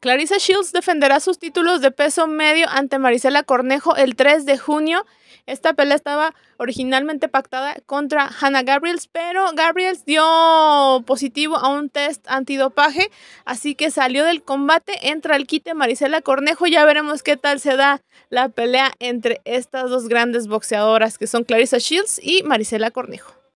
Clarissa Shields defenderá sus títulos de peso medio ante Marisela Cornejo el 3 de junio. Esta pelea estaba originalmente pactada contra Hannah Gabriels, pero Gabriels dio positivo a un test antidopaje, así que salió del combate, entra al quite Marisela Cornejo, ya veremos qué tal se da la pelea entre estas dos grandes boxeadoras que son Clarissa Shields y Marisela Cornejo.